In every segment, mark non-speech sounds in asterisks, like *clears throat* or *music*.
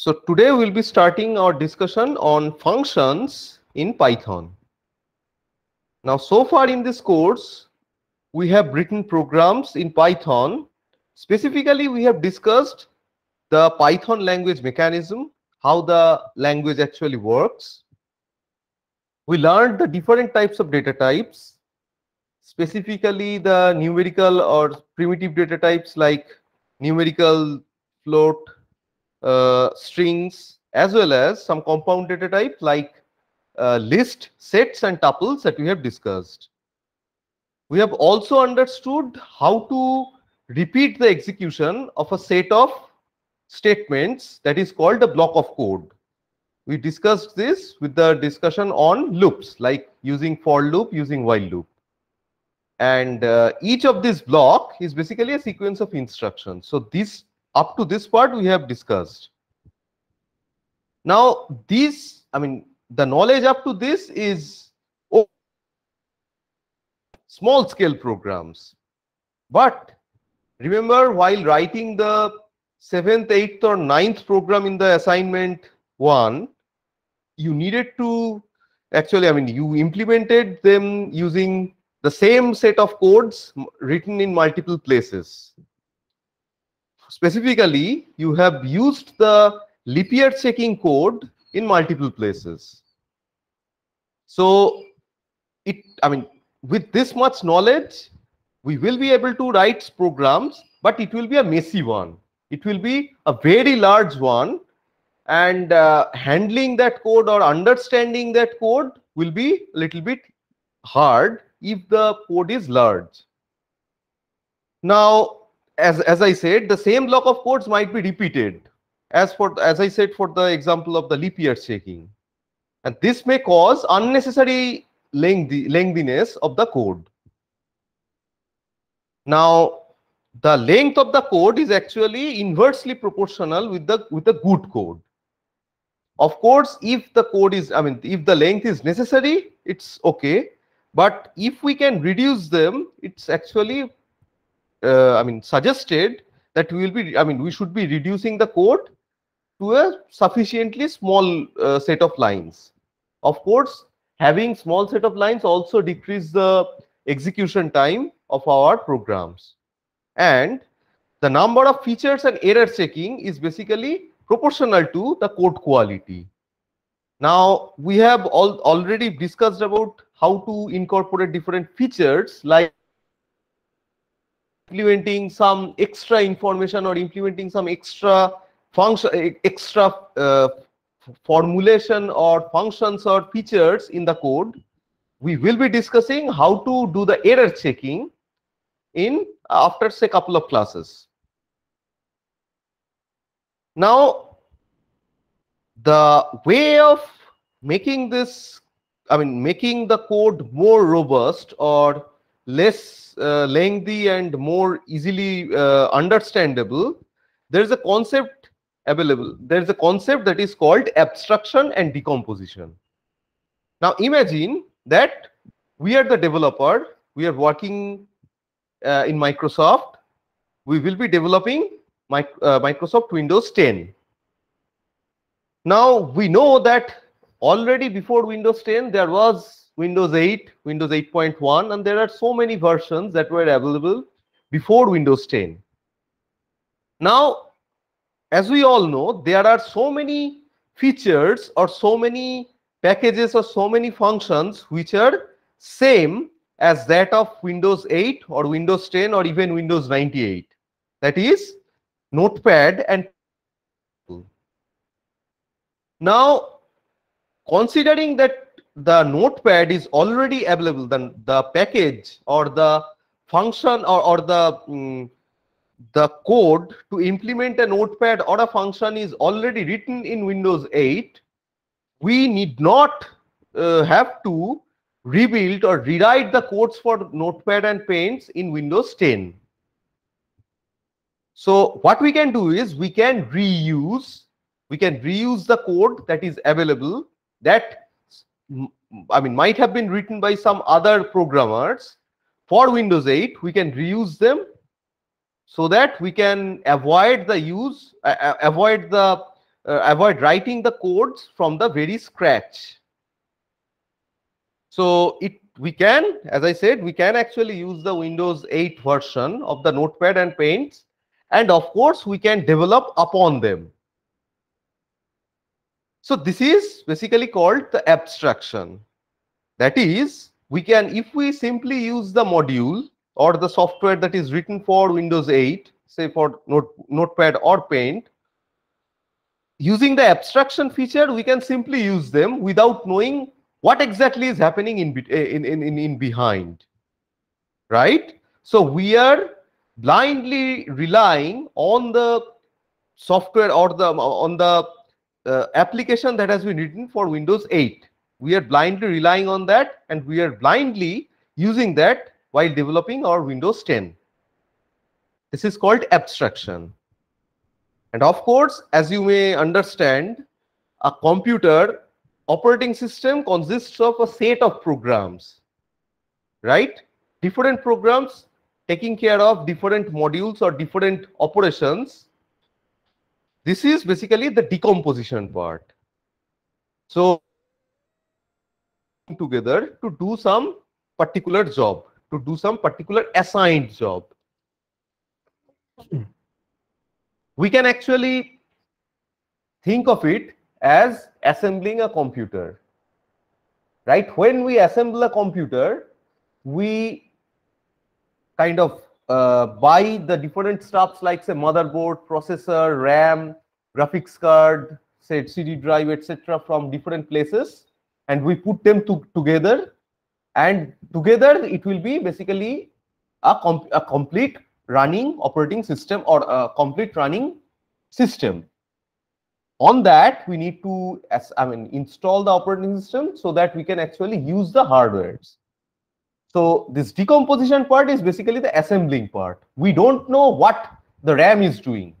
So today we'll be starting our discussion on functions in Python. Now so far in this course, we have written programs in Python. Specifically, we have discussed the Python language mechanism, how the language actually works. We learned the different types of data types, specifically the numerical or primitive data types like numerical, float, uh, strings, as well as some compound data type like uh, list, sets, and tuples that we have discussed. We have also understood how to repeat the execution of a set of statements that is called a block of code. We discussed this with the discussion on loops, like using for loop, using while loop. And uh, each of this block is basically a sequence of instructions. So this up to this part we have discussed now this i mean the knowledge up to this is small scale programs but remember while writing the seventh eighth or ninth program in the assignment one you needed to actually i mean you implemented them using the same set of codes written in multiple places Specifically, you have used the Lipier checking code in multiple places. So it, I mean, with this much knowledge, we will be able to write programs, but it will be a messy one. It will be a very large one and uh, handling that code or understanding that code will be a little bit hard if the code is large. Now, as as i said the same block of codes might be repeated as for as i said for the example of the leap year shaking, and this may cause unnecessary lengthy, lengthiness of the code now the length of the code is actually inversely proportional with the with the good code of course if the code is i mean if the length is necessary it's okay but if we can reduce them it's actually uh, I mean, suggested that we will be, I mean, we should be reducing the code to a sufficiently small uh, set of lines. Of course, having small set of lines also decrease the execution time of our programs. And the number of features and error checking is basically proportional to the code quality. Now, we have all already discussed about how to incorporate different features like implementing some extra information or implementing some extra function extra uh, formulation or functions or features in the code we will be discussing how to do the error checking in uh, after say couple of classes now the way of making this i mean making the code more robust or less uh, lengthy and more easily uh, understandable, there is a concept available. There is a concept that is called abstraction and decomposition. Now imagine that we are the developer, we are working uh, in Microsoft, we will be developing my, uh, Microsoft Windows 10. Now we know that already before Windows 10, there was Windows 8, Windows 8.1, and there are so many versions that were available before Windows 10. Now, as we all know, there are so many features or so many packages or so many functions which are same as that of Windows 8 or Windows 10 or even Windows 98. That is Notepad and now, considering that the notepad is already available then the package or the function or, or the um, the code to implement a notepad or a function is already written in windows 8 we need not uh, have to rebuild or rewrite the codes for notepad and paints in windows 10 so what we can do is we can reuse we can reuse the code that is available that I mean, might have been written by some other programmers for Windows 8, we can reuse them so that we can avoid the use, uh, avoid the uh, avoid writing the codes from the very scratch. So it we can, as I said, we can actually use the Windows 8 version of the Notepad and Paints, and of course we can develop upon them. So this is basically called the abstraction. That is, we can, if we simply use the module or the software that is written for Windows 8, say for note, Notepad or Paint, using the abstraction feature, we can simply use them without knowing what exactly is happening in, eh, in, in, in behind, right? So we are blindly relying on the software or the on the uh, application that has been written for Windows 8. We are blindly relying on that and we are blindly using that while developing our Windows 10. This is called abstraction. And of course, as you may understand, a computer operating system consists of a set of programs, right? Different programs taking care of different modules or different operations this is basically the decomposition part. So together to do some particular job, to do some particular assigned job. We can actually think of it as assembling a computer. Right? When we assemble a computer, we kind of uh, by the different stuffs like say motherboard, processor, RAM, graphics card, say CD drive, etc. from different places and we put them to, together and together it will be basically a, com a complete running operating system or a complete running system. On that, we need to, as, I mean, install the operating system so that we can actually use the hardwares. So this decomposition part is basically the assembling part. We don't know what the RAM is doing,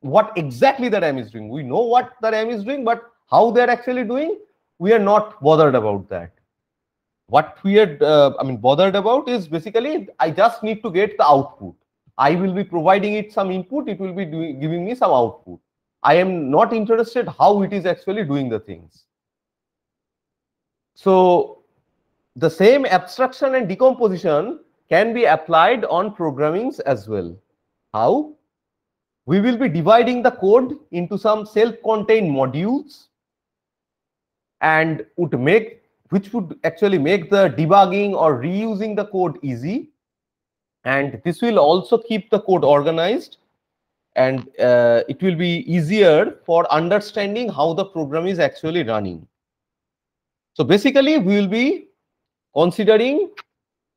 what exactly the RAM is doing. We know what the RAM is doing, but how they're actually doing, we are not bothered about that. What we are, uh, I mean, bothered about is basically I just need to get the output. I will be providing it some input, it will be doing, giving me some output. I am not interested how it is actually doing the things. So the same abstraction and decomposition can be applied on programmings as well. How? We will be dividing the code into some self-contained modules and would make which would actually make the debugging or reusing the code easy. And this will also keep the code organized and uh, it will be easier for understanding how the program is actually running. So basically, we will be considering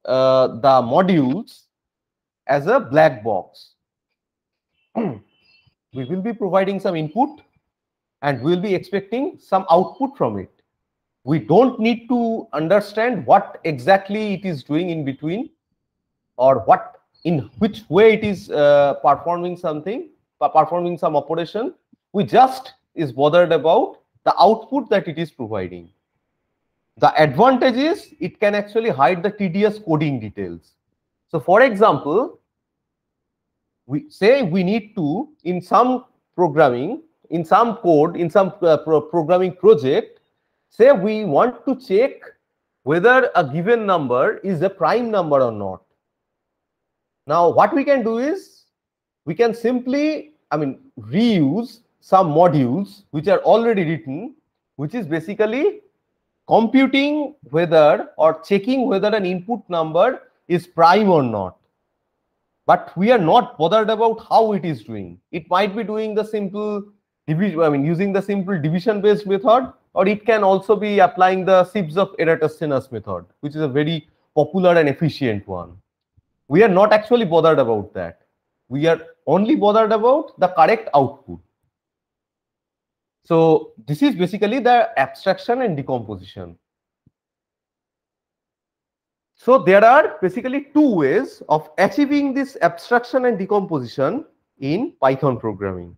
uh, the modules as a black box. *clears throat* we will be providing some input and we will be expecting some output from it. We don't need to understand what exactly it is doing in between or what in which way it is uh, performing something, performing some operation. We just is bothered about the output that it is providing. The advantage is it can actually hide the tedious coding details. So for example, we say we need to, in some programming, in some code, in some uh, pro programming project, say we want to check whether a given number is a prime number or not. Now, what we can do is we can simply, I mean, reuse some modules which are already written, which is basically computing whether or checking whether an input number is prime or not. But we are not bothered about how it is doing. It might be doing the simple division, I mean, using the simple division based method, or it can also be applying the SIBS of Eratosthenes method, which is a very popular and efficient one. We are not actually bothered about that. We are only bothered about the correct output. So this is basically the abstraction and decomposition. So there are basically two ways of achieving this abstraction and decomposition in Python programming.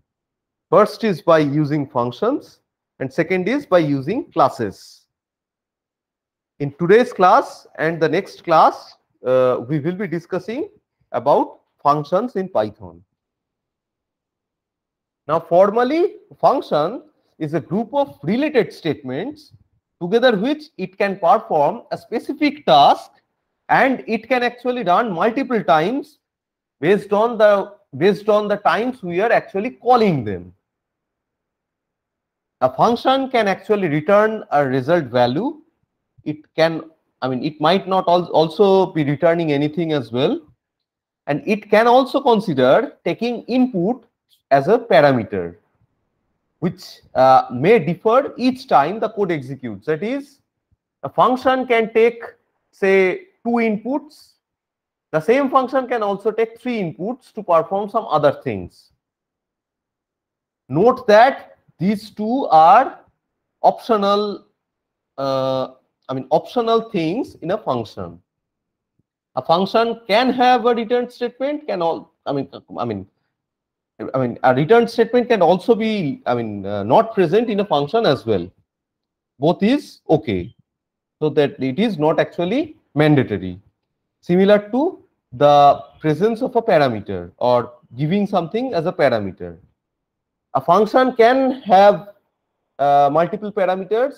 First is by using functions and second is by using classes. In today's class and the next class, uh, we will be discussing about functions in Python. Now formally, function is a group of related statements together which it can perform a specific task and it can actually run multiple times based on the based on the times we are actually calling them. A function can actually return a result value. It can, I mean, it might not also be returning anything as well. And it can also consider taking input as a parameter which uh, may differ each time the code executes. That is, a function can take, say, two inputs. The same function can also take three inputs to perform some other things. Note that these two are optional, uh, I mean, optional things in a function. A function can have a return statement, can all, I mean, I mean, I mean, a return statement can also be, I mean, uh, not present in a function as well. Both is okay. So that it is not actually mandatory. Similar to the presence of a parameter or giving something as a parameter. A function can have uh, multiple parameters.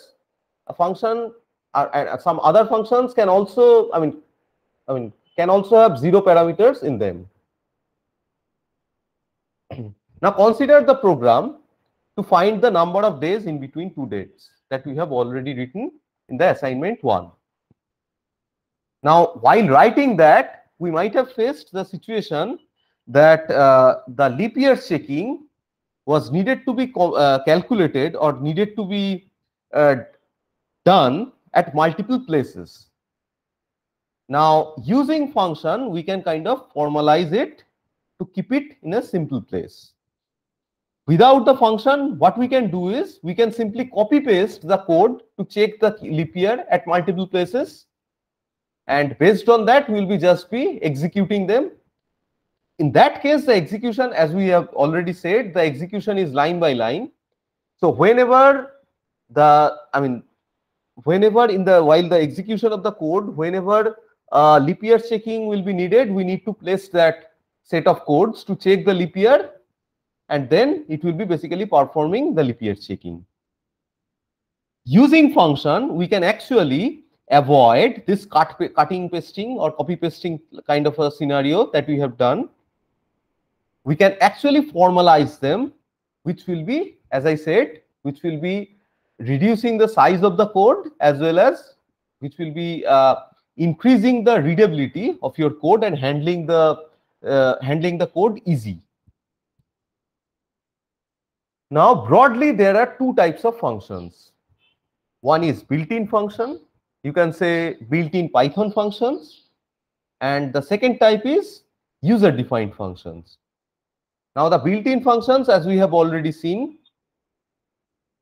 A function, uh, uh some other functions can also, I mean, I mean, can also have zero parameters in them. *clears throat* now consider the program to find the number of days in between two dates that we have already written in the assignment one. Now, while writing that, we might have faced the situation that uh, the leap year checking was needed to be uh, calculated or needed to be uh, done at multiple places. Now, using function, we can kind of formalize it to keep it in a simple place. Without the function, what we can do is we can simply copy paste the code to check the leap year at multiple places. And based on that, we'll be just be executing them. In that case, the execution, as we have already said, the execution is line by line. So whenever the, I mean, whenever in the, while the execution of the code, whenever uh, leap year checking will be needed, we need to place that set of codes to check the leap year and then it will be basically performing the leap year checking. Using function, we can actually avoid this cut, cutting, pasting or copy pasting kind of a scenario that we have done. We can actually formalize them, which will be, as I said, which will be reducing the size of the code as well as which will be uh, increasing the readability of your code and handling the uh, handling the code easy. Now, broadly, there are two types of functions. One is built-in function. You can say built-in Python functions. And the second type is user-defined functions. Now, the built-in functions, as we have already seen,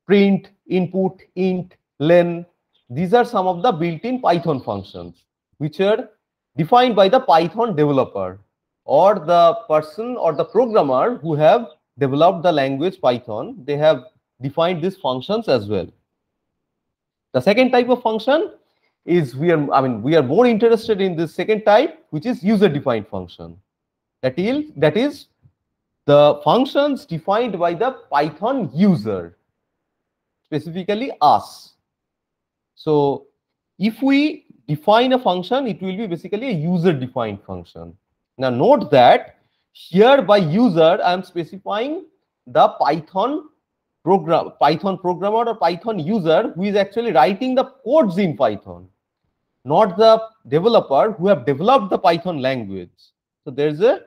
print, input, int, len, these are some of the built-in Python functions, which are defined by the Python developer or the person or the programmer who have developed the language Python, they have defined these functions as well. The second type of function is we are, I mean, we are more interested in this second type, which is user-defined function. That is, that is the functions defined by the Python user, specifically us. So if we define a function, it will be basically a user-defined function. Now note that here by user, I'm specifying the Python program, Python programmer or Python user who is actually writing the codes in Python, not the developer who have developed the Python language. So there's a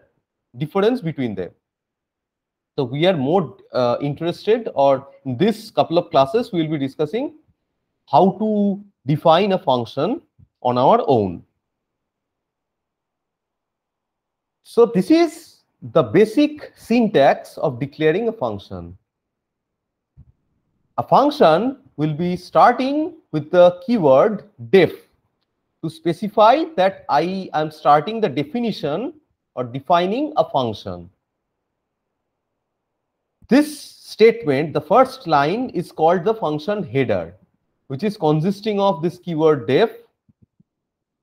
difference between them. So we are more uh, interested or in this couple of classes, we will be discussing how to define a function on our own. So this is the basic syntax of declaring a function. A function will be starting with the keyword def to specify that I am starting the definition or defining a function. This statement, the first line is called the function header, which is consisting of this keyword def,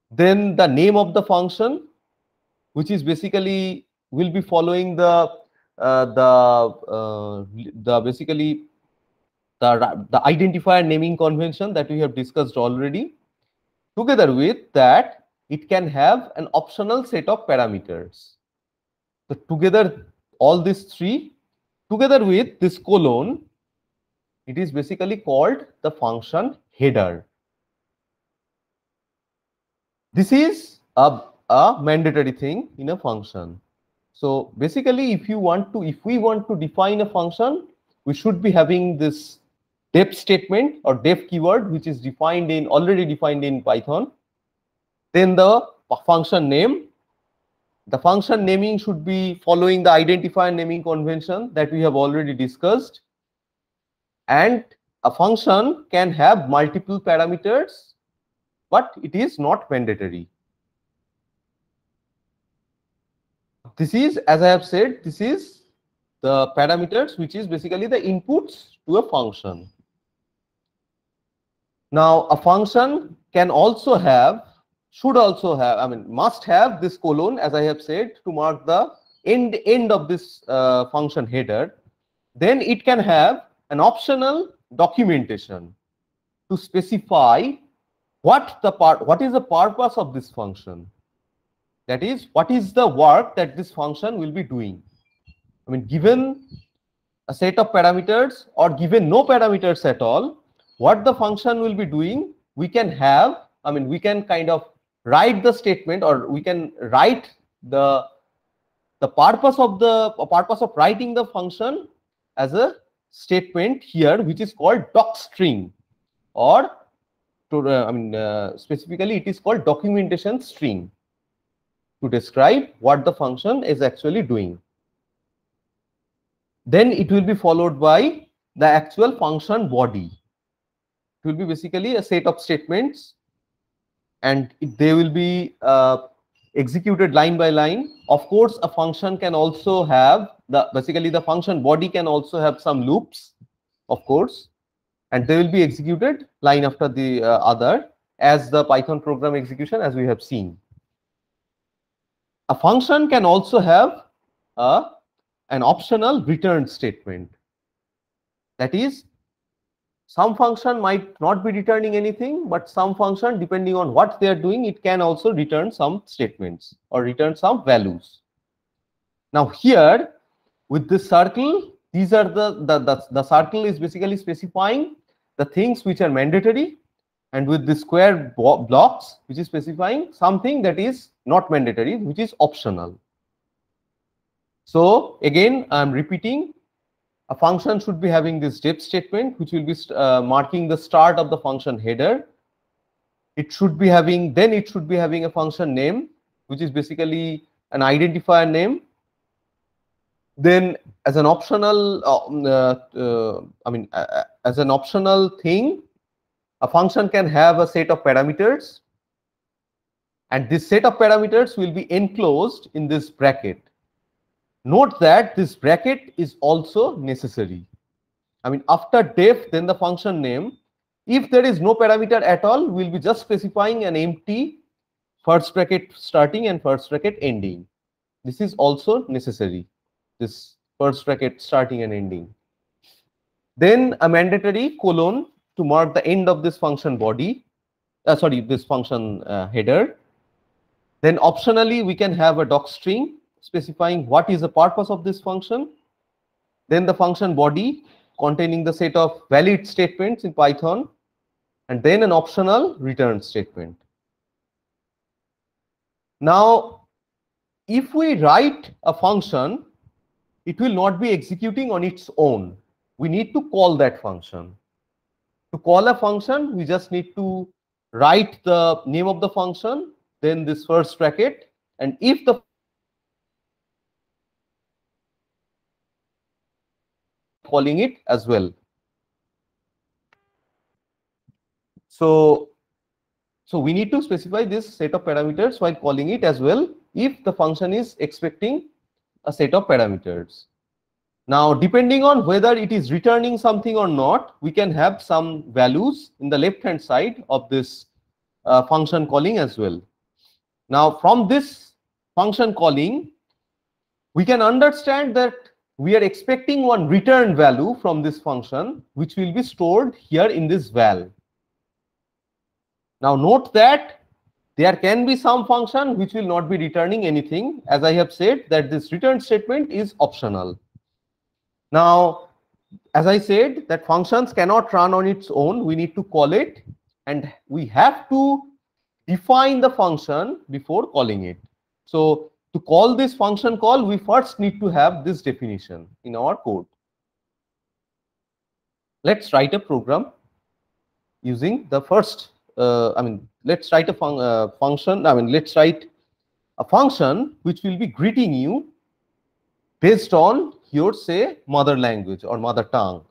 then the name of the function, which is basically will be following the uh, the uh, the basically the the identifier naming convention that we have discussed already together with that it can have an optional set of parameters so together all these three together with this colon it is basically called the function header this is a a mandatory thing in a function. So basically, if you want to, if we want to define a function, we should be having this def statement or def keyword, which is defined in already defined in Python. Then the function name. The function naming should be following the identifier naming convention that we have already discussed. And a function can have multiple parameters, but it is not mandatory. this is, as I have said, this is the parameters, which is basically the inputs to a function. Now, a function can also have, should also have, I mean, must have this colon, as I have said, to mark the end, end of this uh, function header. Then it can have an optional documentation to specify what the part, what is the purpose of this function. That is, what is the work that this function will be doing? I mean, given a set of parameters or given no parameters at all, what the function will be doing, we can have, I mean, we can kind of write the statement or we can write the the purpose of the purpose of writing the function as a statement here which is called doc string or to, uh, i mean uh, specifically it is called documentation string to describe what the function is actually doing. Then it will be followed by the actual function body. It will be basically a set of statements and they will be uh, executed line by line. Of course, a function can also have the basically the function body can also have some loops, of course, and they will be executed line after the uh, other as the Python program execution as we have seen a function can also have a, an optional return statement. That is, some function might not be returning anything, but some function, depending on what they are doing, it can also return some statements or return some values. Now here, with this circle, these are the, the, the, the circle is basically specifying the things which are mandatory and with the square blocks which is specifying something that is not mandatory which is optional so again i'm repeating a function should be having this def statement which will be uh, marking the start of the function header it should be having then it should be having a function name which is basically an identifier name then as an optional uh, mm, uh, uh, i mean as an optional thing a function can have a set of parameters and this set of parameters will be enclosed in this bracket. Note that this bracket is also necessary. I mean, after def, then the function name, if there is no parameter at all, we'll be just specifying an empty first bracket starting and first bracket ending. This is also necessary, this first bracket starting and ending. Then a mandatory colon to mark the end of this function body, uh, sorry, this function uh, header. Then optionally, we can have a doc string specifying what is the purpose of this function. Then the function body containing the set of valid statements in Python, and then an optional return statement. Now, if we write a function, it will not be executing on its own. We need to call that function to call a function, we just need to write the name of the function, then this first bracket. And if the calling it as well. So, so we need to specify this set of parameters while calling it as well if the function is expecting a set of parameters. Now, depending on whether it is returning something or not, we can have some values in the left-hand side of this uh, function calling as well. Now, from this function calling, we can understand that we are expecting one return value from this function, which will be stored here in this val. Now, note that there can be some function which will not be returning anything. As I have said that this return statement is optional. Now, as I said, that functions cannot run on its own. We need to call it and we have to define the function before calling it. So to call this function call, we first need to have this definition in our code. Let's write a program using the first, uh, I mean, let's write a fun uh, function, I mean, let's write a function which will be greeting you based on your say mother language or mother tongue.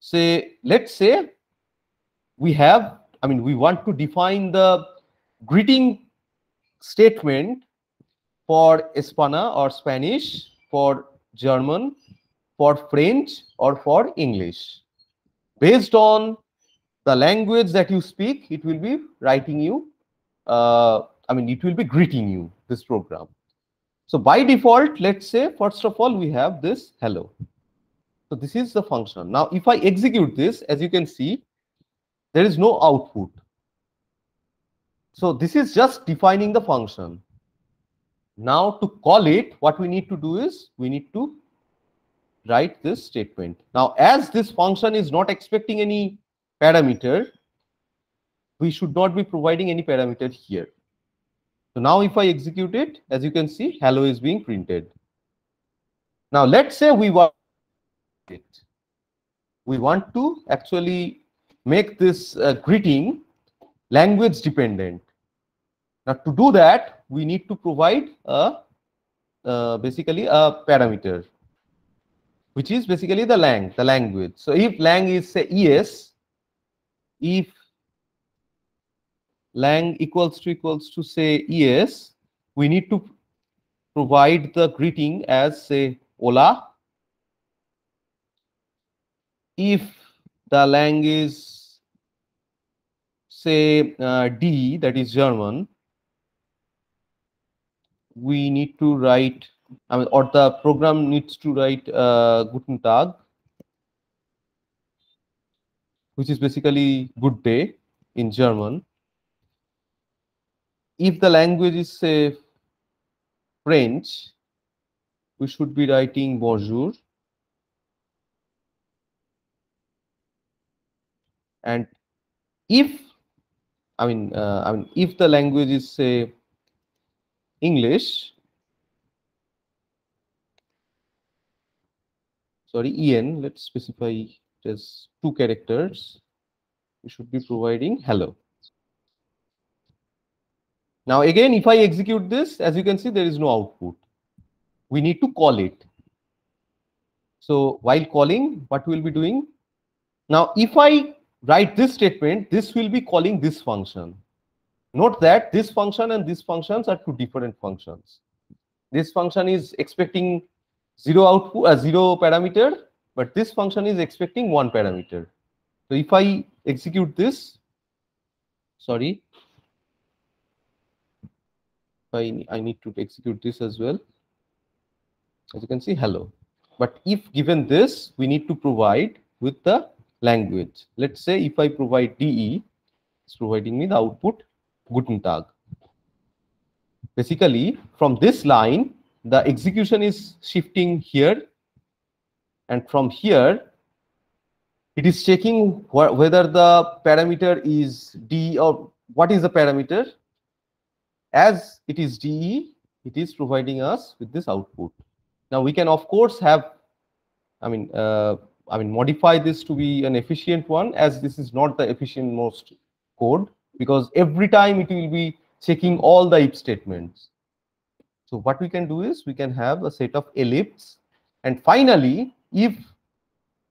Say, let's say we have, I mean, we want to define the greeting statement for Espana or Spanish, for German, for French, or for English. Based on the language that you speak, it will be writing you, uh, I mean, it will be greeting you, this program. So by default, let's say, first of all, we have this hello. So this is the function. Now, if I execute this, as you can see, there is no output. So this is just defining the function. Now to call it, what we need to do is we need to write this statement. Now, as this function is not expecting any parameter, we should not be providing any parameter here. So now if I execute it, as you can see, hello is being printed. Now let's say we want it. We want to actually make this uh, greeting language dependent. Now to do that, we need to provide a uh, basically a parameter, which is basically the lang, the language. So if lang is say yes, if lang equals to equals to say yes, we need to provide the greeting as say hola. If the lang is say uh, D, that is German, we need to write, I mean, or the program needs to write uh, Guten Tag, which is basically good day in German if the language is say French, we should be writing bonjour. And if I mean, uh, I mean, if the language is say English, sorry, en. Let's specify it as two characters. We should be providing hello. Now again, if I execute this, as you can see, there is no output. We need to call it. So while calling, what we'll be doing? Now, if I write this statement, this will be calling this function. Note that this function and these functions are two different functions. This function is expecting zero output, uh, zero parameter, but this function is expecting one parameter. So if I execute this, sorry, I, I need to execute this as well. As you can see, hello. But if given this, we need to provide with the language. Let's say if I provide DE, it's providing me the output Guten Tag. Basically, from this line, the execution is shifting here. And from here, it is checking wh whether the parameter is D or what is the parameter as it is DE, it is providing us with this output. Now we can of course have, I mean, uh, I mean modify this to be an efficient one as this is not the efficient most code because every time it will be checking all the if statements. So what we can do is we can have a set of ellipse and finally if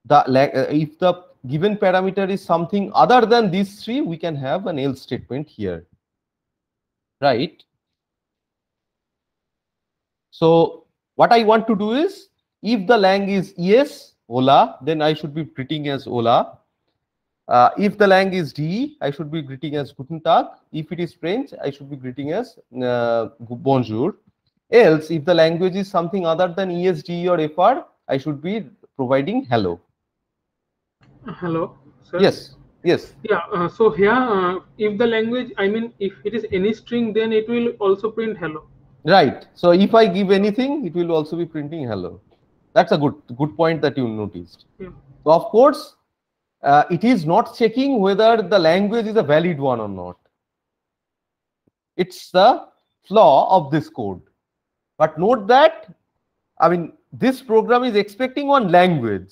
the uh, if the given parameter is something other than these three we can have an else statement here right? So what I want to do is if the lang is yes, Ola, then I should be greeting as Ola. Uh, if the lang is D, I should be greeting as Guten Tag. If it is French, I should be greeting as uh, Bonjour. Else, if the language is something other than ESD or FR, I should be providing hello. Hello. Sir. Yes yes yeah uh, so here uh, if the language i mean if it is any string then it will also print hello right so if i give anything it will also be printing hello that's a good good point that you noticed yeah. so of course uh, it is not checking whether the language is a valid one or not it's the flaw of this code but note that i mean this program is expecting one language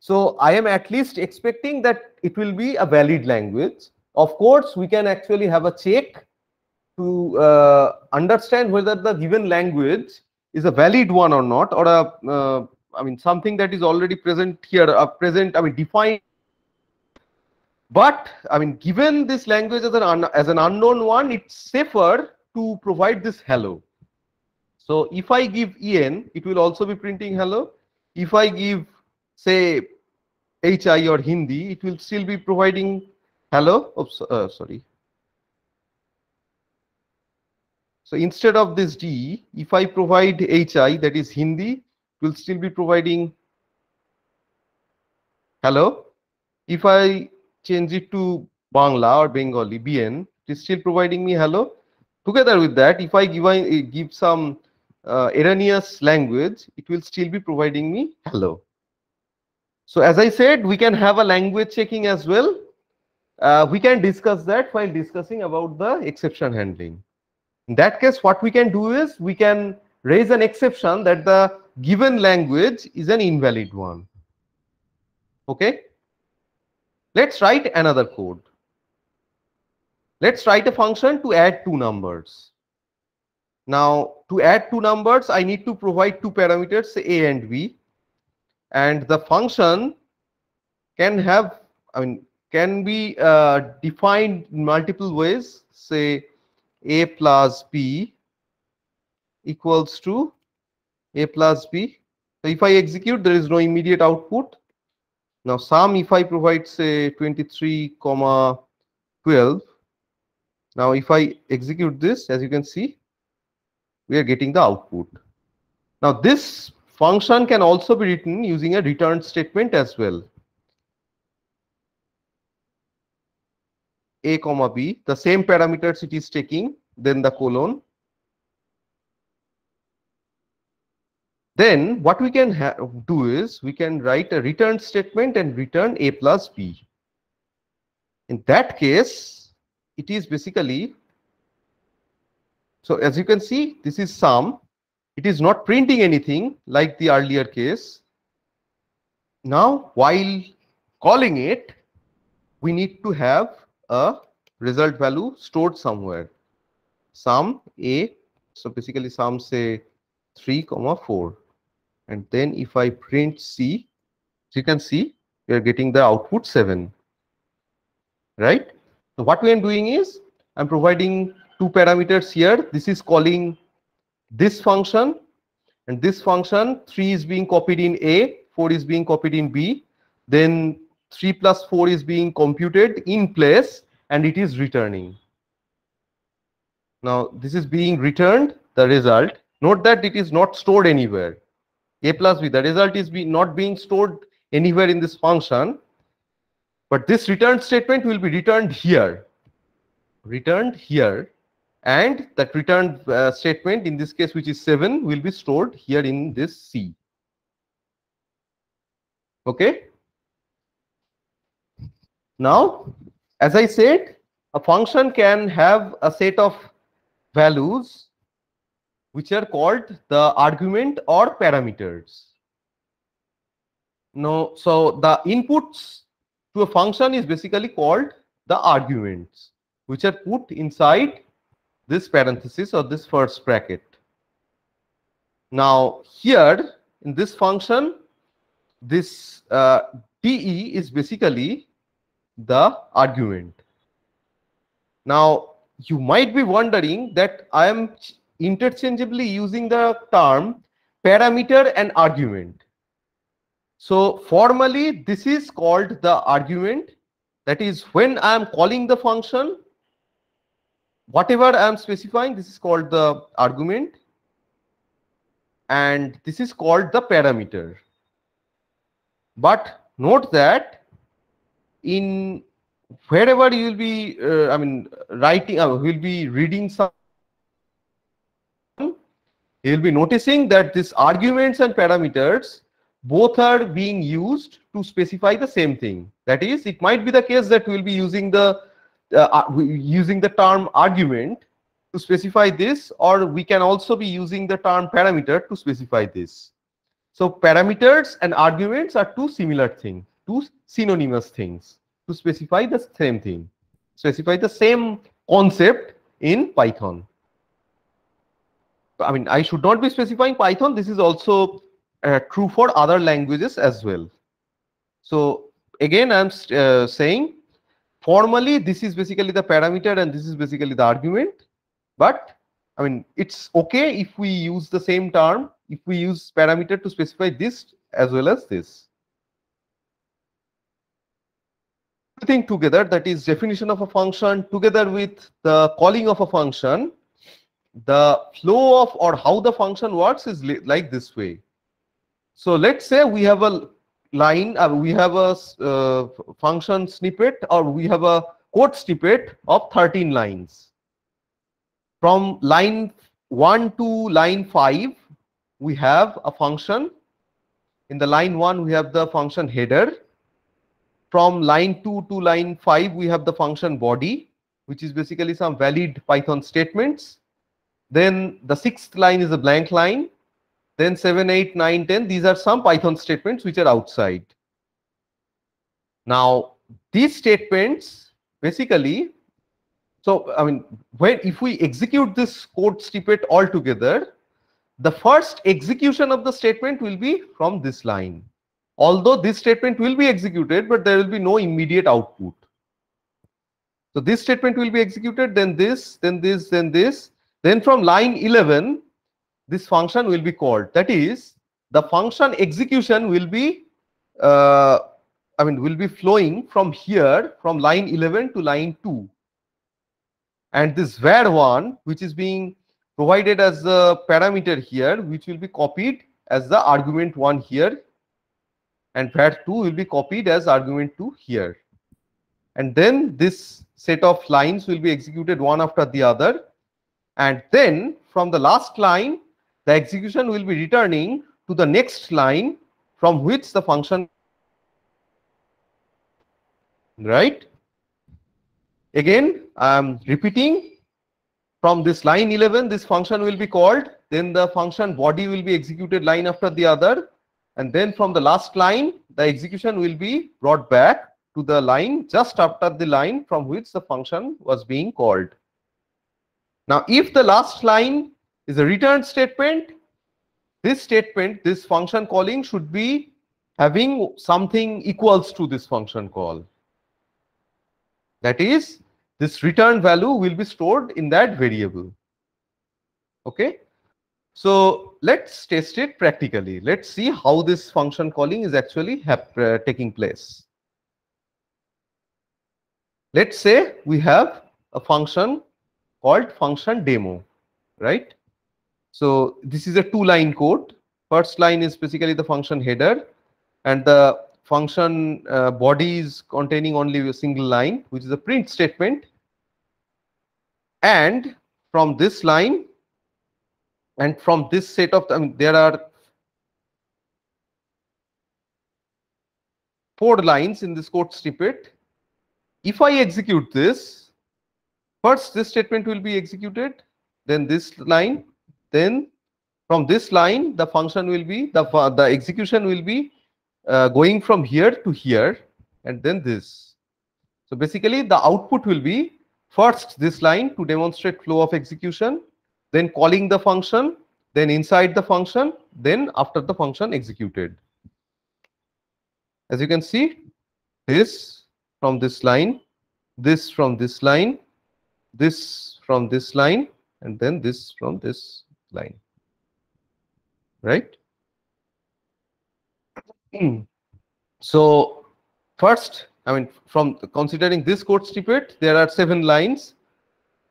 so i am at least expecting that it will be a valid language. Of course, we can actually have a check to uh, understand whether the given language is a valid one or not, or a, uh, I mean, something that is already present here, a uh, present, I mean, defined. But, I mean, given this language as an, as an unknown one, it's safer to provide this hello. So if I give en, it will also be printing hello. If I give, say, HI or Hindi, it will still be providing hello. Oops, uh, sorry. So instead of this D, if I provide HI, that is Hindi, it will still be providing hello. If I change it to Bangla or Bengali, BN, it is still providing me hello. Together with that, if I give, I, give some uh, erroneous language, it will still be providing me hello. So as I said, we can have a language checking as well. Uh, we can discuss that while discussing about the exception handling. In that case, what we can do is we can raise an exception that the given language is an invalid one. Okay. Let's write another code. Let's write a function to add two numbers. Now, to add two numbers, I need to provide two parameters, a and b and the function can have i mean can be uh, defined in multiple ways say a plus b equals to a plus b so if i execute there is no immediate output now sum if i provide say 23 comma 12 now if i execute this as you can see we are getting the output now this Function can also be written using a return statement as well. a comma b, the same parameters it is taking, then the colon. Then what we can do is we can write a return statement and return a plus b. In that case, it is basically, so as you can see, this is sum it is not printing anything like the earlier case. Now, while calling it, we need to have a result value stored somewhere. Sum A, so basically sum say 3 comma 4. And then if I print C, you can see we are getting the output 7. Right? So what we are doing is I'm providing two parameters here. This is calling this function and this function 3 is being copied in a 4 is being copied in b then 3 plus 4 is being computed in place and it is returning now this is being returned the result note that it is not stored anywhere a plus b the result is be not being stored anywhere in this function but this return statement will be returned here returned here and that return uh, statement in this case which is 7 will be stored here in this c okay now as i said a function can have a set of values which are called the argument or parameters no so the inputs to a function is basically called the arguments which are put inside this parenthesis or this first bracket. Now here in this function, this uh, DE is basically the argument. Now you might be wondering that I am interchangeably using the term parameter and argument. So formally, this is called the argument. That is when I am calling the function, whatever I'm specifying, this is called the argument. And this is called the parameter. But note that in wherever you will be, uh, I mean, writing, uh, will be reading some, you will be noticing that these arguments and parameters both are being used to specify the same thing. That is, it might be the case that we'll be using the uh, uh using the term argument to specify this or we can also be using the term parameter to specify this. So parameters and arguments are two similar things, two synonymous things to specify the same thing, specify the same concept in Python. I mean, I should not be specifying Python. This is also uh, true for other languages as well. So again, I'm uh, saying formally this is basically the parameter and this is basically the argument but i mean it's okay if we use the same term if we use parameter to specify this as well as this everything together that is definition of a function together with the calling of a function the flow of or how the function works is like this way so let's say we have a line uh, we have a uh, function snippet or we have a code snippet of 13 lines from line 1 to line 5 we have a function in the line 1 we have the function header from line 2 to line 5 we have the function body which is basically some valid python statements then the sixth line is a blank line then 7, 8, 9, 10, these are some Python statements which are outside. Now, these statements basically, so I mean, when if we execute this code snippet altogether, the first execution of the statement will be from this line. Although this statement will be executed, but there will be no immediate output. So this statement will be executed, then this, then this, then this. Then from line 11, this function will be called. That is, the function execution will be, uh, I mean, will be flowing from here, from line 11 to line 2. And this var1, which is being provided as the parameter here, which will be copied as the argument 1 here. And var2 will be copied as argument 2 here. And then this set of lines will be executed one after the other. And then from the last line, the execution will be returning to the next line from which the function right again i'm repeating from this line 11 this function will be called then the function body will be executed line after the other and then from the last line the execution will be brought back to the line just after the line from which the function was being called now if the last line is a return statement. This statement, this function calling should be having something equals to this function call. That is, this return value will be stored in that variable. Okay. So let's test it practically. Let's see how this function calling is actually uh, taking place. Let's say we have a function called function demo, right? So this is a two line code. First line is basically the function header and the function uh, body is containing only a single line, which is a print statement. And from this line and from this set of, I mean, there are four lines in this code snippet. If I execute this, first this statement will be executed, then this line, then from this line the function will be the the execution will be uh, going from here to here and then this so basically the output will be first this line to demonstrate flow of execution then calling the function then inside the function then after the function executed as you can see this from this line this from this line this from this line and then this from this line. Right? Hmm. So first, I mean, from considering this code snippet, there are seven lines.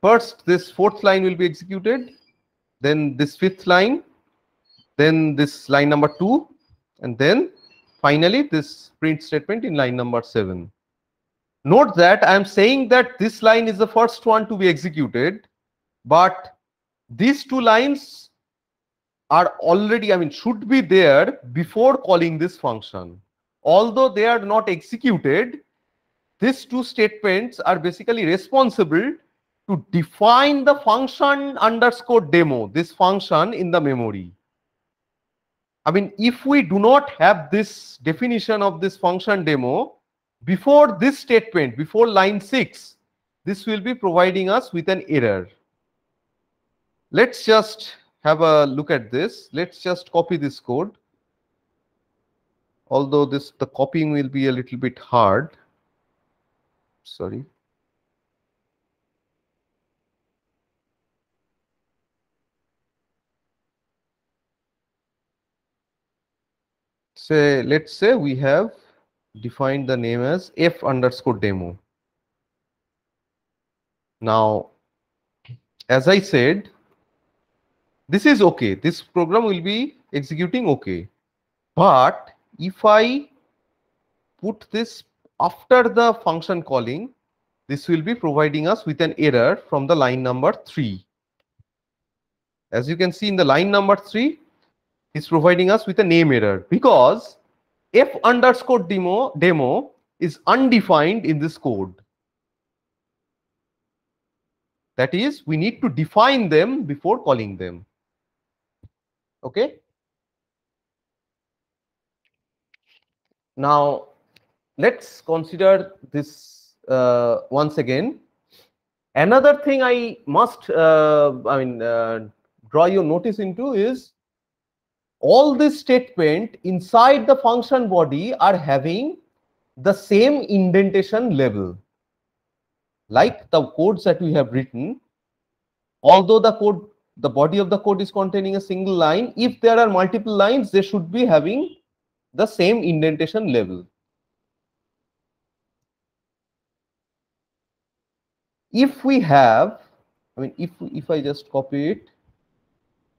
First, this fourth line will be executed, then this fifth line, then this line number two, and then finally this print statement in line number seven. Note that I am saying that this line is the first one to be executed, but these two lines are already, I mean, should be there before calling this function. Although they are not executed, these two statements are basically responsible to define the function underscore demo, this function in the memory. I mean, if we do not have this definition of this function demo before this statement, before line 6, this will be providing us with an error. Let's just have a look at this. Let's just copy this code. Although this the copying will be a little bit hard. Sorry. say let's say we have defined the name as f underscore demo now as i said this is okay this program will be executing okay but if i put this after the function calling this will be providing us with an error from the line number 3 as you can see in the line number 3 it's providing us with a name error because f underscore demo demo is undefined in this code that is we need to define them before calling them okay now let's consider this uh, once again another thing i must uh, i mean uh, draw your notice into is all this statement inside the function body are having the same indentation level like the codes that we have written although the code the body of the code is containing a single line. If there are multiple lines, they should be having the same indentation level. If we have, I mean, if, if I just copy it,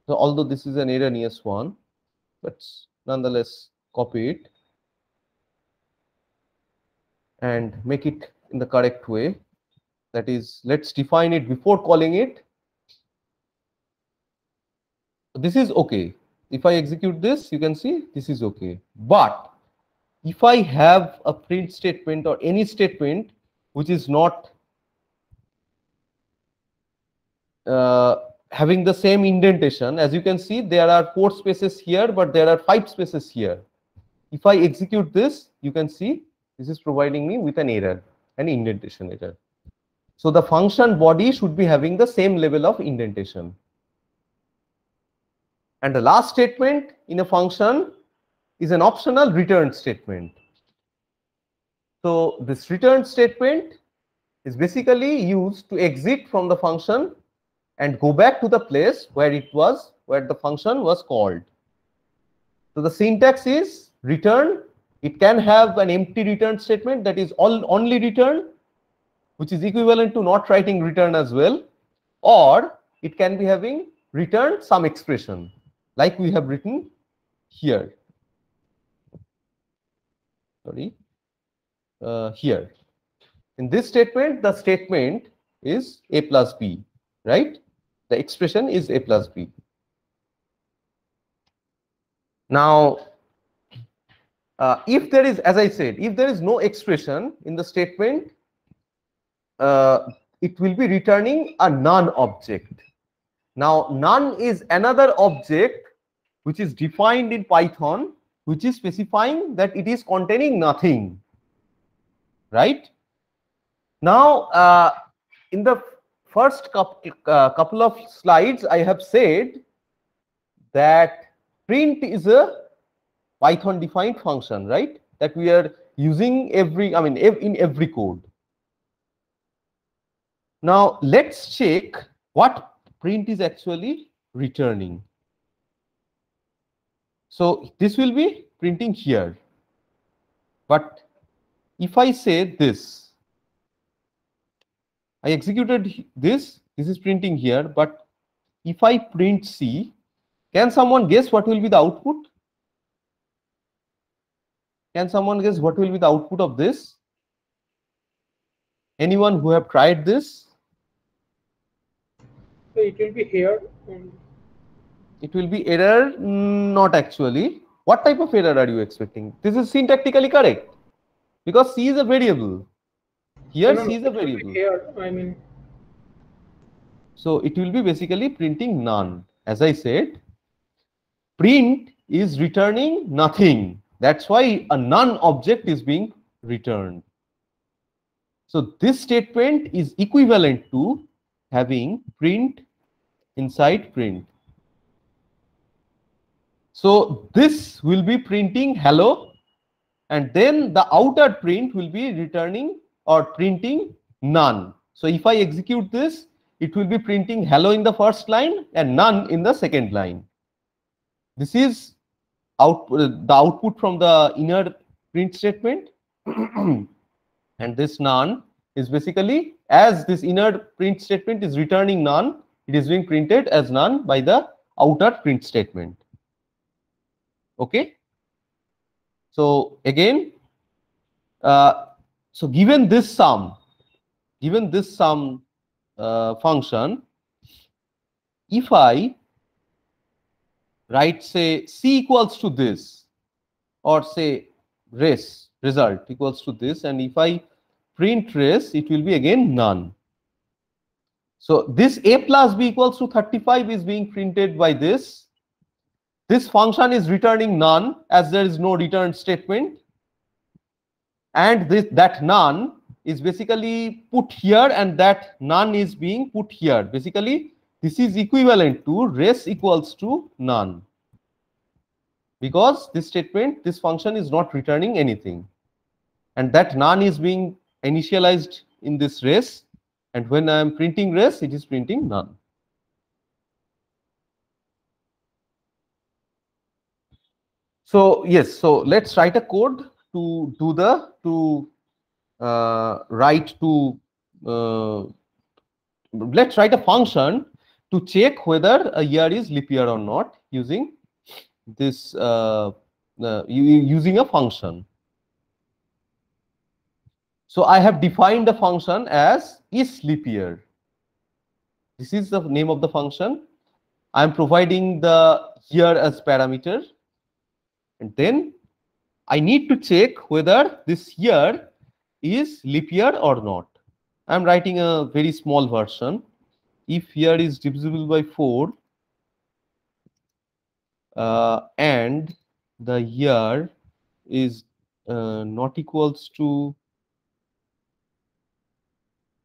so although this is an erroneous one, but nonetheless copy it and make it in the correct way. That is, let's define it before calling it this is okay if i execute this you can see this is okay but if i have a print statement or any statement which is not uh, having the same indentation as you can see there are four spaces here but there are five spaces here if i execute this you can see this is providing me with an error an indentation error so the function body should be having the same level of indentation and the last statement in a function is an optional return statement. So this return statement is basically used to exit from the function and go back to the place where it was, where the function was called. So the syntax is return. It can have an empty return statement that is all only return, which is equivalent to not writing return as well, or it can be having return some expression like we have written here. Sorry, uh, here. In this statement, the statement is a plus b, right? The expression is a plus b. Now, uh, if there is, as I said, if there is no expression in the statement, uh, it will be returning a non object. Now, none is another object which is defined in Python, which is specifying that it is containing nothing, right? Now, uh, in the first uh, couple of slides, I have said that print is a Python defined function, right? That we are using every, I mean, in every code. Now, let's check what print is actually returning. So this will be printing here. But if I say this, I executed this, this is printing here, but if I print C, can someone guess what will be the output? Can someone guess what will be the output of this? Anyone who have tried this? So it will be here and it will be error mm, not actually. What type of error are you expecting? This is syntactically correct because C is a variable. Here no, C is a variable. Here, I mean. So it will be basically printing none. As I said, print is returning nothing. That's why a none object is being returned. So this statement is equivalent to having print inside print. So this will be printing hello and then the outer print will be returning or printing none. So if I execute this, it will be printing hello in the first line and none in the second line. This is out, the output from the inner print statement. *clears throat* and this none is basically as this inner print statement is returning none, it is being printed as none by the outer print statement okay so again uh, so given this sum given this sum uh, function if i write say c equals to this or say res result equals to this and if i print res it will be again none so this a plus b equals to 35 is being printed by this this function is returning none as there is no return statement. And this, that none is basically put here and that none is being put here. Basically, this is equivalent to res equals to none. Because this statement, this function is not returning anything. And that none is being initialized in this res. And when I am printing res, it is printing none. So yes, so let's write a code to do the to uh, write to uh, let's write a function to check whether a year is leap year or not using this uh, uh using a function. So I have defined the function as is leap year. This is the name of the function. I'm providing the year as parameter and then I need to check whether this year is leap year or not. I'm writing a very small version. If year is divisible by 4 uh, and the year is uh, not equals to,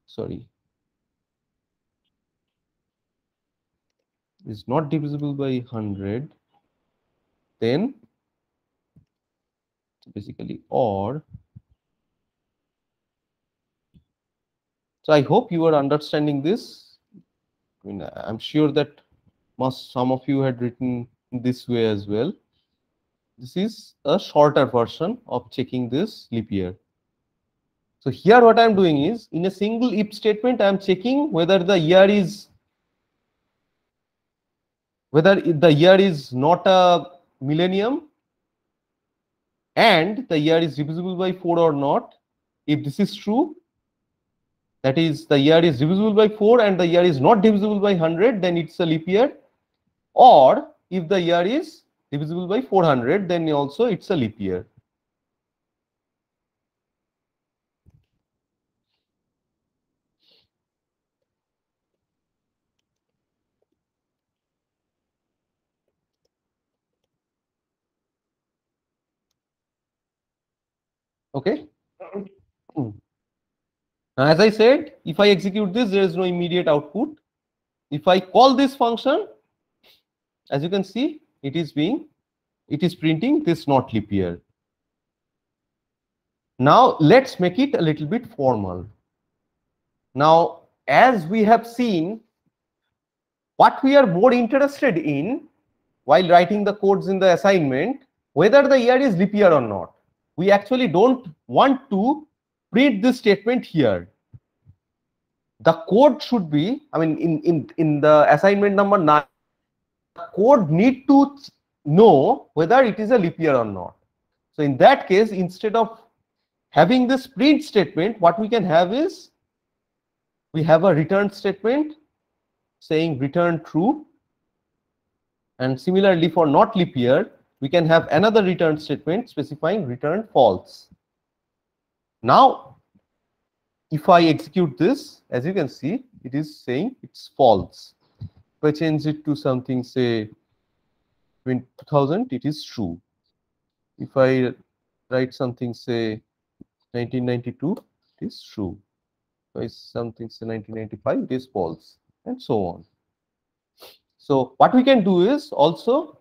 sorry, is not divisible by 100, then so basically or. So I hope you are understanding this. I mean, I'm sure that most some of you had written this way as well. This is a shorter version of checking this leap year. So here what I'm doing is in a single if statement, I'm checking whether the year is whether the year is not a millennium and the year is divisible by 4 or not if this is true that is the year is divisible by 4 and the year is not divisible by 100 then it's a leap year or if the year is divisible by 400 then also it's a leap year Okay. As I said, if I execute this, there is no immediate output. If I call this function, as you can see, it is being, it is printing this not leap year. Now let's make it a little bit formal. Now, as we have seen, what we are more interested in while writing the codes in the assignment, whether the year is leap year or not we actually don't want to print this statement here. The code should be, I mean, in, in, in the assignment number 9, the code need to know whether it is a leap year or not. So in that case, instead of having this print statement, what we can have is we have a return statement saying return true. And similarly for not leap year, we can have another return statement specifying return false. Now, if I execute this, as you can see, it is saying it's false. If I change it to something, say 2000, it is true. If I write something, say 1992, it is true. If I something, say 1995, it is false, and so on. So what we can do is also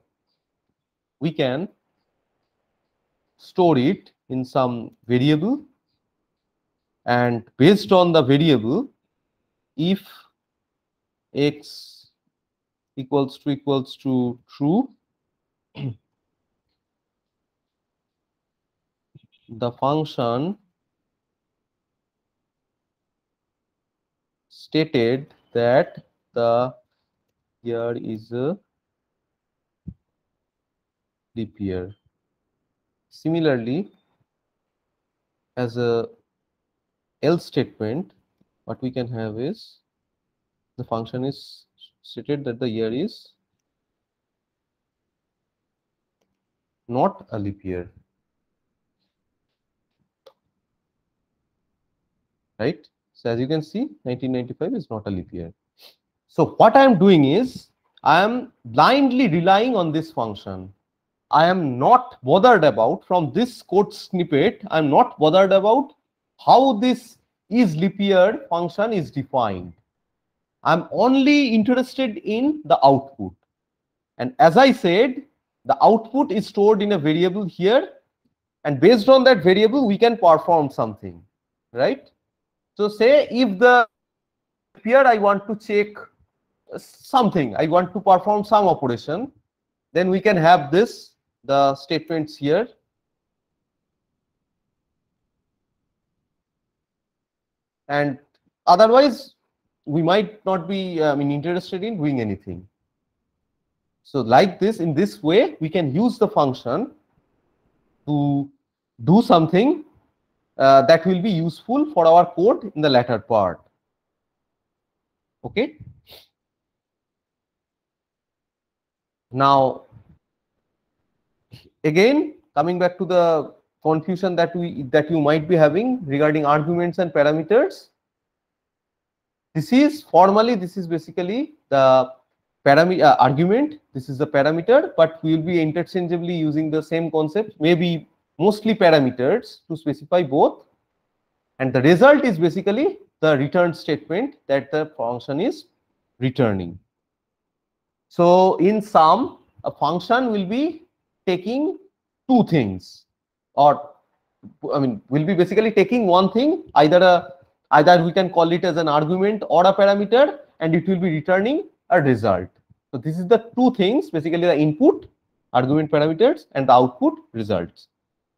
we can store it in some variable and based on the variable if x equals to equals to true the function stated that the is a repair. Similarly, as a else statement, what we can have is the function is stated that the year is not a leap year. Right? So as you can see, 1995 is not a leap year. So what I am doing is I am blindly relying on this function. I am not bothered about from this code snippet, I'm not bothered about how this is leap function is defined. I'm only interested in the output. And as I said, the output is stored in a variable here. And based on that variable, we can perform something, right? So say if the here I want to check something, I want to perform some operation, then we can have this the statements here and otherwise we might not be I mean, interested in doing anything. So like this, in this way, we can use the function to do something uh, that will be useful for our code in the latter part. Okay. Now, again coming back to the confusion that we that you might be having regarding arguments and parameters this is formally this is basically the parameter uh, argument this is the parameter but we will be interchangeably using the same concept maybe mostly parameters to specify both and the result is basically the return statement that the function is returning so in sum a function will be taking two things or I mean, we'll be basically taking one thing, either a either we can call it as an argument or a parameter, and it will be returning a result. So this is the two things, basically the input, argument parameters, and the output results.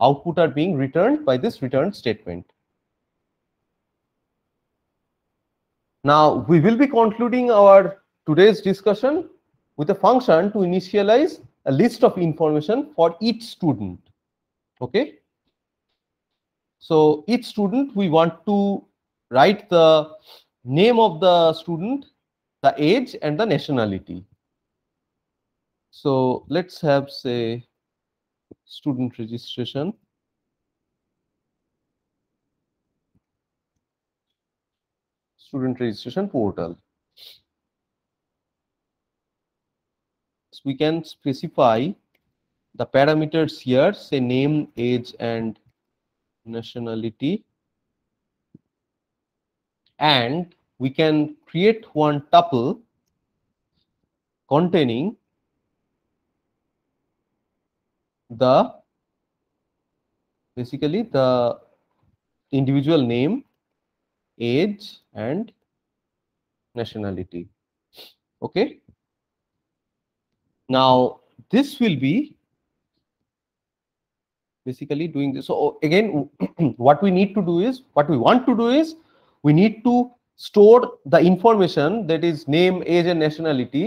Output are being returned by this return statement. Now, we will be concluding our today's discussion with a function to initialize a list of information for each student. Okay. So each student, we want to write the name of the student, the age and the nationality. So let's have say student registration. Student registration portal. we can specify the parameters here say name age and nationality and we can create one tuple containing the basically the individual name age and nationality okay now, this will be basically doing this. So oh, again, *clears throat* what we need to do is, what we want to do is, we need to store the information that is name, age, and nationality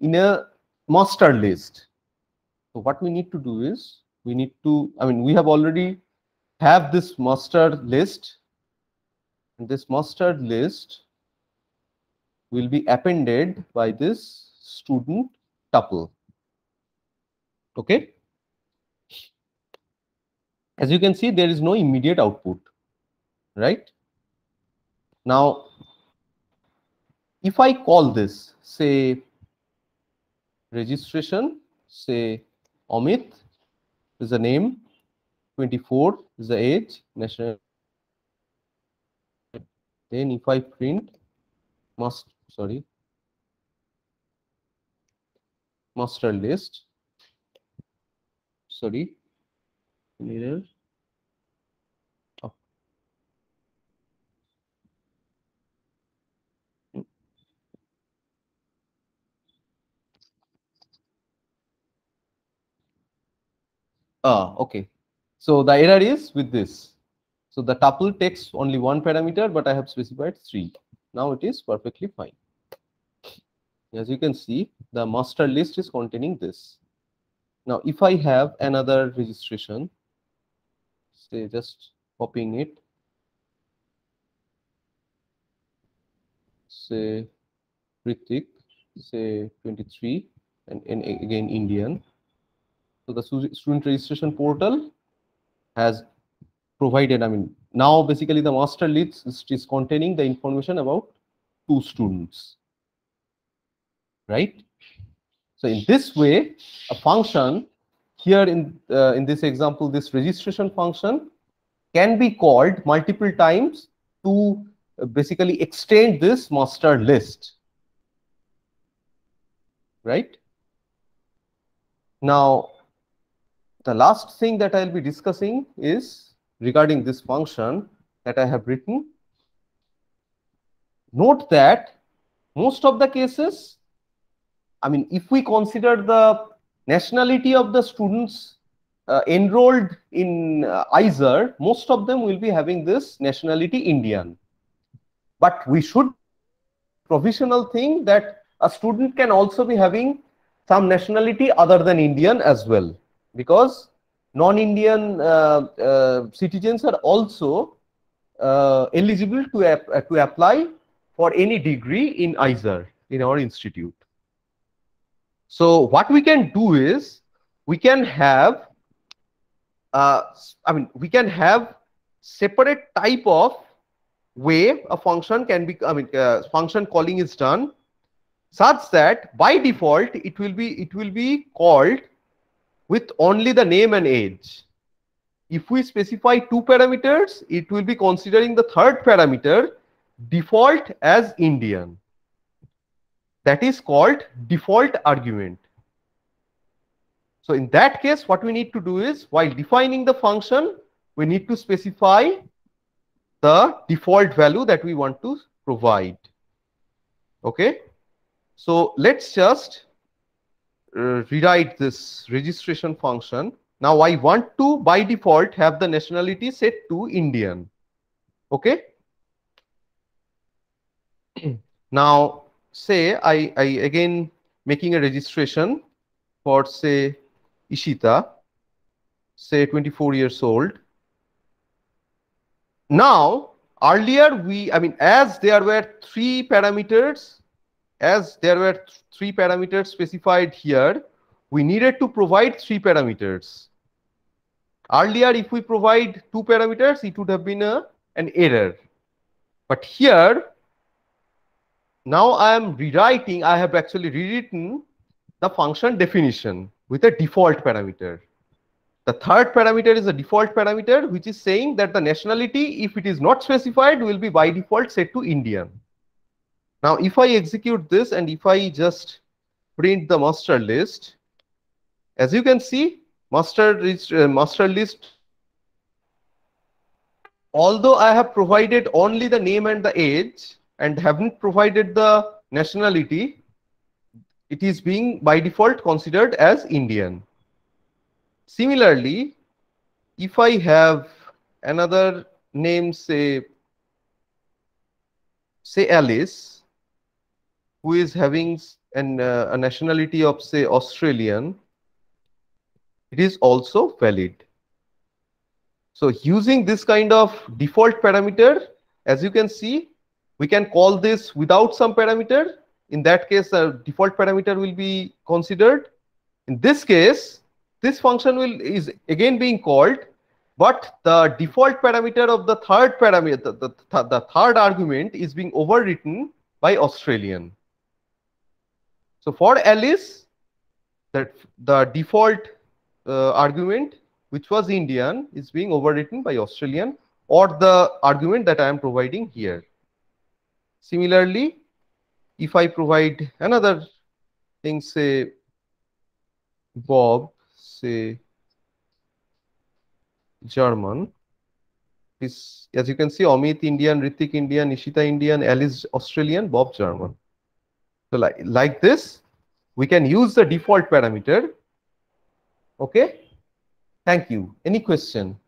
in a master list. So what we need to do is, we need to, I mean, we have already have this master list. And this master list will be appended by this student tuple. Okay. As you can see, there is no immediate output, right? Now, if I call this, say registration, say Omith is the name, 24 is the age, national. Then if I print must, sorry, master list sorry an error oh. Ah, okay. So the error is with this. So the tuple takes only one parameter, but I have specified three. Now it is perfectly fine as you can see the master list is containing this now if i have another registration say just copying it say Ritik, say 23 and, and again Indian. So the student registration portal has provided, I mean, now basically the master list is containing the information about two students right? So in this way, a function here in, uh, in this example, this registration function can be called multiple times to uh, basically extend this master list, right? Now, the last thing that I'll be discussing is regarding this function that I have written. Note that most of the cases I mean, if we consider the nationality of the students uh, enrolled in uh, ISER, most of them will be having this nationality Indian. But we should provisional thing that a student can also be having some nationality other than Indian as well, because non-Indian uh, uh citizens are also uh, eligible to, ap to apply for any degree in ISER in our institute. So what we can do is we can have, uh, I mean, we can have separate type of way a function can be, I mean, uh, function calling is done such that by default, it will be, it will be called with only the name and age. If we specify two parameters, it will be considering the third parameter default as Indian. That is called default argument. So in that case, what we need to do is while defining the function, we need to specify the default value that we want to provide. Okay. So let's just uh, rewrite this registration function. Now I want to by default have the nationality set to Indian. Okay. *clears throat* now say I, I again making a registration for say Ishita, say 24 years old. Now, earlier we, I mean, as there were three parameters, as there were th three parameters specified here, we needed to provide three parameters. Earlier, if we provide two parameters, it would have been a, an error. But here, now I am rewriting, I have actually rewritten the function definition with a default parameter. The third parameter is a default parameter, which is saying that the nationality, if it is not specified, will be by default set to Indian. Now, if I execute this and if I just print the master list, as you can see, master, uh, master list, although I have provided only the name and the age, and haven't provided the nationality, it is being by default considered as Indian. Similarly, if I have another name, say, say Alice, who is having an, uh, a nationality of say Australian, it is also valid. So using this kind of default parameter, as you can see, we can call this without some parameter. In that case, the default parameter will be considered. In this case, this function will is again being called, but the default parameter of the third parameter, the, the, the third argument is being overwritten by Australian. So for Alice, that the default uh, argument, which was Indian, is being overwritten by Australian or the argument that I am providing here. Similarly, if I provide another thing, say Bob, say German, this, as you can see, Amit Indian, Ritik Indian, Ishita Indian, Alice Australian, Bob German. So like, like this, we can use the default parameter. Okay. Thank you. Any question?